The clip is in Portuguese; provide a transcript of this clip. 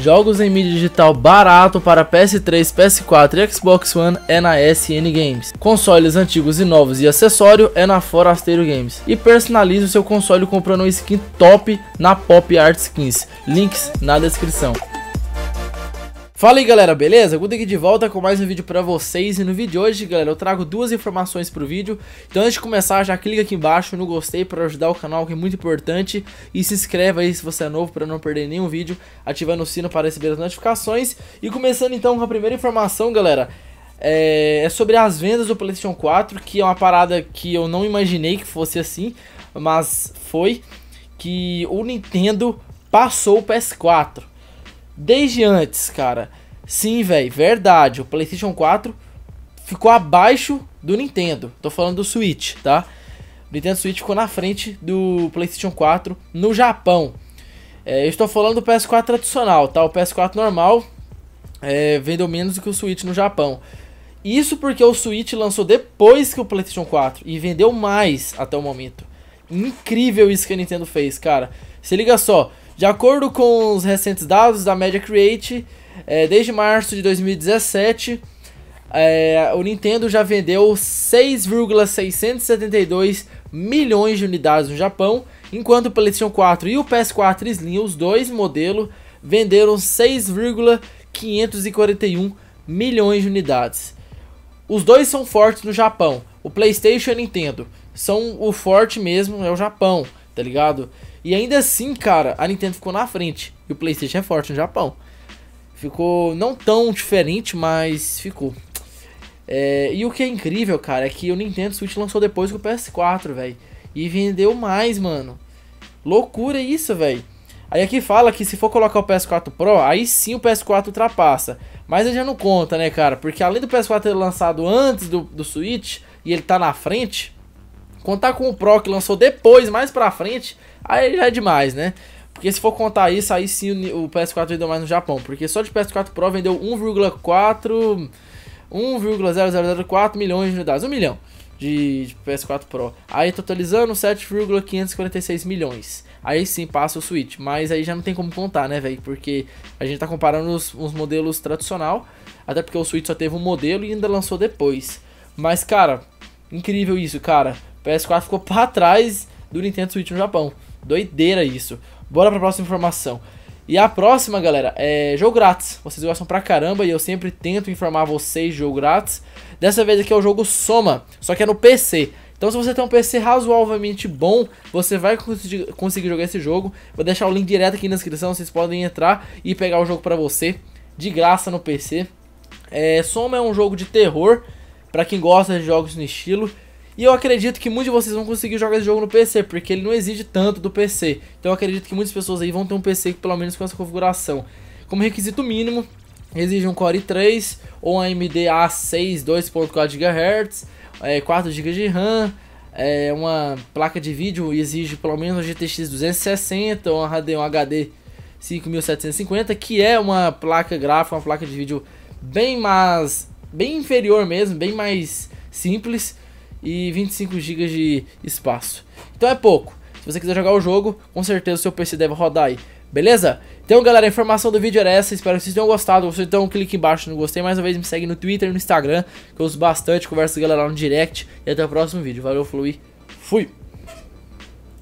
Jogos em mídia digital barato para PS3, PS4 e Xbox One é na SN Games. Consoles antigos e novos e acessório é na Forasteiro Games. E personalize o seu console comprando um skin top na Pop Art Skins. Links na descrição. Fala aí galera, beleza? Guto aqui de volta com mais um vídeo pra vocês e no vídeo de hoje, galera, eu trago duas informações pro vídeo Então antes de começar, já clica aqui embaixo no gostei pra ajudar o canal que é muito importante E se inscreva aí se você é novo pra não perder nenhum vídeo, ativando o sino para receber as notificações E começando então com a primeira informação, galera é, é sobre as vendas do Playstation 4, que é uma parada que eu não imaginei que fosse assim Mas foi que o Nintendo passou o PS4 desde antes, cara. Sim, velho, verdade. O PlayStation 4 ficou abaixo do Nintendo. Tô falando do Switch, tá? O Nintendo Switch ficou na frente do PlayStation 4 no Japão. É, eu estou falando do PS4 tradicional, tá? O PS4 normal é, vendeu menos do que o Switch no Japão. Isso porque o Switch lançou depois que o PlayStation 4 e vendeu mais até o momento. Incrível isso que a Nintendo fez, cara. Se liga só, de acordo com os recentes dados da Media Create, é, desde março de 2017, é, o Nintendo já vendeu 6,672 milhões de unidades no Japão, enquanto o PlayStation 4 e o PS4 Slim, os dois modelos, venderam 6,541 milhões de unidades. Os dois são fortes no Japão, o PlayStation e a Nintendo. São o forte mesmo, é o Japão tá ligado? E ainda assim, cara, a Nintendo ficou na frente. E o PlayStation é forte no Japão. Ficou não tão diferente, mas ficou. É, e o que é incrível, cara, é que o Nintendo Switch lançou depois que o PS4, velho. E vendeu mais, mano. Loucura isso, velho. Aí aqui fala que se for colocar o PS4 Pro, aí sim o PS4 ultrapassa. Mas ele já não conta, né, cara? Porque além do PS4 ter lançado antes do, do Switch e ele tá na frente, Contar com o Pro que lançou depois, mais pra frente, aí já é demais, né? Porque se for contar isso, aí sim o PS4 vendeu mais no Japão. Porque só de PS4 Pro vendeu 1,4... 1,0004 milhões de unidades. 1 milhão de, de PS4 Pro. Aí totalizando 7,546 milhões. Aí sim passa o Switch. Mas aí já não tem como contar, né, velho? Porque a gente tá comparando os, os modelos tradicional. Até porque o Switch só teve um modelo e ainda lançou depois. Mas, cara, incrível isso, cara. PS4 ficou pra trás do Nintendo Switch no Japão. Doideira isso. Bora pra próxima informação. E a próxima, galera, é jogo grátis. Vocês gostam pra caramba e eu sempre tento informar vocês de jogo grátis. Dessa vez aqui é o jogo Soma, só que é no PC. Então se você tem um PC razoavelmente bom, você vai conseguir jogar esse jogo. Vou deixar o link direto aqui na descrição, vocês podem entrar e pegar o jogo pra você. De graça no PC. É, Soma é um jogo de terror, pra quem gosta de jogos no estilo. E eu acredito que muitos de vocês vão conseguir jogar esse jogo no PC, porque ele não exige tanto do PC. Então eu acredito que muitas pessoas aí vão ter um PC pelo menos com essa configuração. Como requisito mínimo, exige um Core i3 ou um AMD A6 2.4 GHz, é, 4 GB de RAM, é, uma placa de vídeo exige pelo menos uma GTX 260 ou uma um HD 5750, que é uma placa gráfica, uma placa de vídeo bem mais bem inferior mesmo, bem mais simples e 25 GB de espaço. Então é pouco. Se você quiser jogar o jogo, com certeza o seu PC deve rodar aí. Beleza? Então, galera, a informação do vídeo era essa. Espero que vocês tenham gostado. Se então, clique embaixo no gostei. Mais uma vez, me segue no Twitter e no Instagram, que eu uso bastante. Converso com a galera lá no direct. E até o próximo vídeo. Valeu, falou e fui!